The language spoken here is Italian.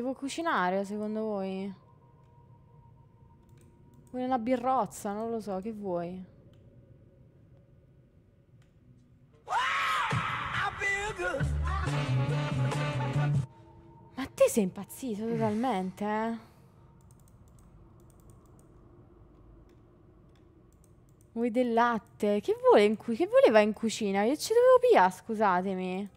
Devo cucinare, secondo voi? Vuoi una birrozza? Non lo so, che vuoi? Ma te sei impazzito totalmente, eh? Vuoi del latte? Che, vuole che voleva in cucina? Io ci dovevo via, scusatemi.